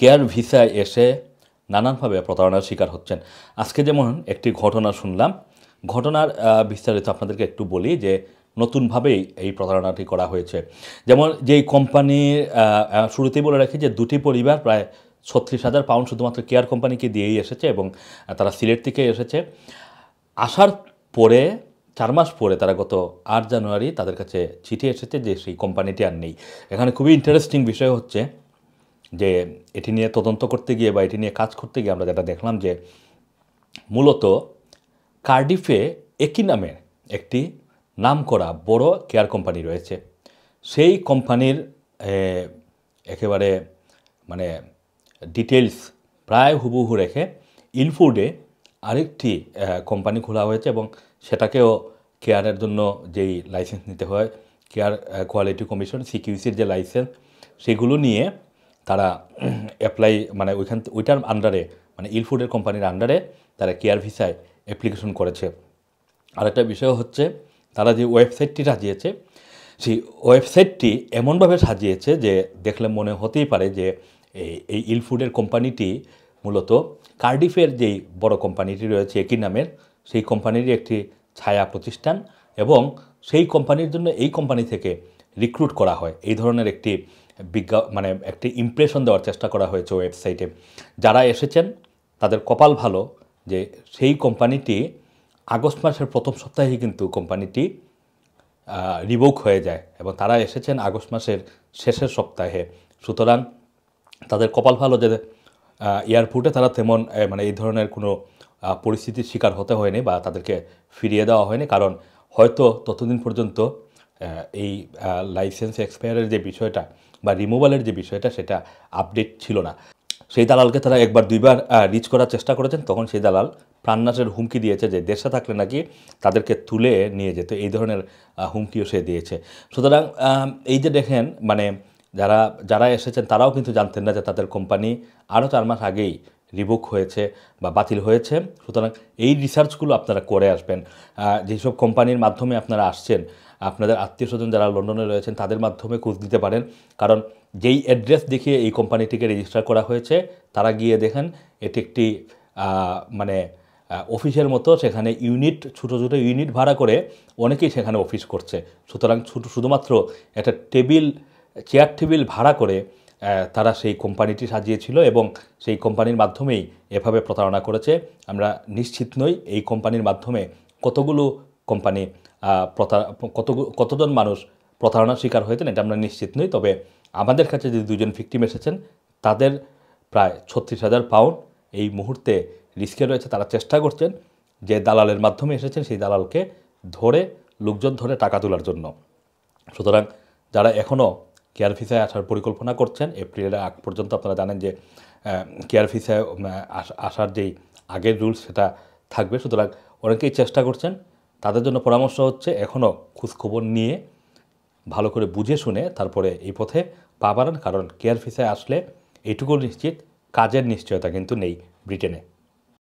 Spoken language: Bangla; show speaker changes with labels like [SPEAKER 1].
[SPEAKER 1] কেয়ার ভিসায় এসে নানানভাবে প্রতারণার শিকার হচ্ছেন আজকে যেমন একটি ঘটনা শুনলাম ঘটনার বিস্তারিত আপনাদেরকে একটু বলি যে নতুনভাবেই এই প্রতারণাটি করা হয়েছে যেমন যেই কোম্পানির শুরুতেই বলে রাখি যে দুটি পরিবার প্রায় ছত্রিশ হাজার পাউন্ড শুধুমাত্র কেয়ার কোম্পানিকে দিয়েই এসেছে এবং তারা সিলেট থেকে এসেছে আসার পরে চার মাস পরে তারা গত আট জানুয়ারি তাদের কাছে চিঠি এসেছে যে সেই কোম্পানিটি আর নেই এখানে খুবই ইন্টারেস্টিং বিষয় হচ্ছে যে এটি নিয়ে তদন্ত করতে গিয়ে বা এটি নিয়ে কাজ করতে গিয়ে আমরা যেটা দেখলাম যে মূলত কার্ডিফে একই নামের একটি নাম করা বড় কেয়ার কোম্পানি রয়েছে সেই কোম্পানির একেবারে মানে ডিটেলস প্রায় হুবহু রেখে ইলফুডে আরেকটি কোম্পানি খোলা হয়েছে এবং সেটাকেও কেয়ারের জন্য যেই লাইসেন্স নিতে হয় কেয়ার কোয়ালিটি কমিশন সিকিউসির যে লাইসেন্স সেগুলো নিয়ে তারা অ্যাপ্লাই মানে ওইখান ওইটার আন্ডারে মানে ইলফুডের কোম্পানির আন্ডারে তারা কেয়ার ভিসায় অ্যাপ্লিকেশন করেছে আরেকটা বিষয় হচ্ছে তারা যে ওয়েবসাইটটি সাজিয়েছে সেই ওয়েবসাইটটি এমনভাবে সাজিয়েছে যে দেখলে মনে হতেই পারে যে এই ইলফুডের কোম্পানিটি মূলত কার্ডিফের যেই বড় কোম্পানিটি রয়েছে একই নামের সেই কোম্পানিরই একটি ছায়া প্রতিষ্ঠান এবং সেই কোম্পানির জন্য এই কোম্পানি থেকে রিক্রুট করা হয় এই ধরনের একটি বিজ্ঞা মানে একটি ইমপ্রেশন দেওয়ার চেষ্টা করা হয়েছে ওয়েবসাইটে যারা এসেছেন তাদের কপাল ভালো যে সেই কোম্পানিটি আগস্ট মাসের প্রথম সপ্তাহে কিন্তু কোম্পানিটি রিবোক হয়ে যায় এবং তারা এসেছেন আগস্ট মাসের শেষের সপ্তাহে সুতরাং তাদের কপাল ভালো যে এয়ারপোর্টে তারা তেমন মানে এই ধরনের কোনো পরিস্থিতির শিকার হতে হয়নি বা তাদেরকে ফিরিয়ে দেওয়া হয়নি কারণ হয়তো ততদিন পর্যন্ত এই লাইসেন্স এক্সপায়ারের যে বিষয়টা বা রিমুভালের যে বিষয়টা সেটা আপডেট ছিল না সেই দালালকে তারা একবার দুইবার রিচ করার চেষ্টা করেছেন তখন সেই দালাল প্রাণনাশের হুমকি দিয়েছে যে দেশে থাকলে নাকি তাদেরকে তুলে নিয়ে যেত এই ধরনের হুমকিও সে দিয়েছে সুতরাং এই যে দেখেন মানে যারা যারা এসেছেন তারাও কিন্তু জানতেন না যে তাদের কোম্পানি আরও চার মাস আগেই রিবুক হয়েছে বা বাতিল হয়েছে সুতরাং এই রিসার্চগুলো আপনারা করে আসবেন যেসব কোম্পানির মাধ্যমে আপনারা আসছেন আপনাদের আত্মীয় স্বজন যারা লন্ডনে রয়েছেন তাদের মাধ্যমে খোঁজ দিতে পারেন কারণ যেই অ্যাড্রেস দেখিয়ে এই কোম্পানিটিকে রেজিস্টার করা হয়েছে তারা গিয়ে দেখেন এটি একটি মানে অফিসের মতো সেখানে ইউনিট ছোটো ছোটো ইউনিট ভাড়া করে অনেকেই সেখানে অফিস করছে সুতরাং শুধুমাত্র একটা টেবিল চেয়ার টেবিল ভাড়া করে তারা সেই কোম্পানিটি সাজিয়েছিল এবং সেই কোম্পানির মাধ্যমেই এভাবে প্রতারণা করেছে আমরা নিশ্চিত নই এই কোম্পানির মাধ্যমে কতগুলো কোম্পানি প্রতার কত কতজন মানুষ প্রতারণার শিকার হয়েছেন এটা আমরা নিশ্চিত নই তবে আমাদের কাছে যদি দুজন ফিক্টিম এসেছেন তাদের প্রায় ছত্রিশ হাজার পাউন্ড এই মুহূর্তে রিস্কে রয়েছে তারা চেষ্টা করছেন যে দালালের মাধ্যমে এসেছেন সেই দালালকে ধরে লোকজন ধরে টাকা তোলার জন্য সুতরাং যারা এখনও কেয়ার ভিসায় আসার পরিকল্পনা করছেন এপ্রিলের আগ পর্যন্ত আপনারা জানেন যে কেয়ার ভিসায় আসার যেই আগের রুলস সেটা থাকবে সুতরাং অনেকেই চেষ্টা করছেন তাদের জন্য পরামর্শ হচ্ছে এখনও খোঁজখবর নিয়ে ভালো করে বুঝে শুনে তারপরে এই পথে পা বাড়ান কারণ কেয়ার ভিসায় আসলে এইটুকু নিশ্চিত কাজের নিশ্চয়তা কিন্তু নেই ব্রিটেনে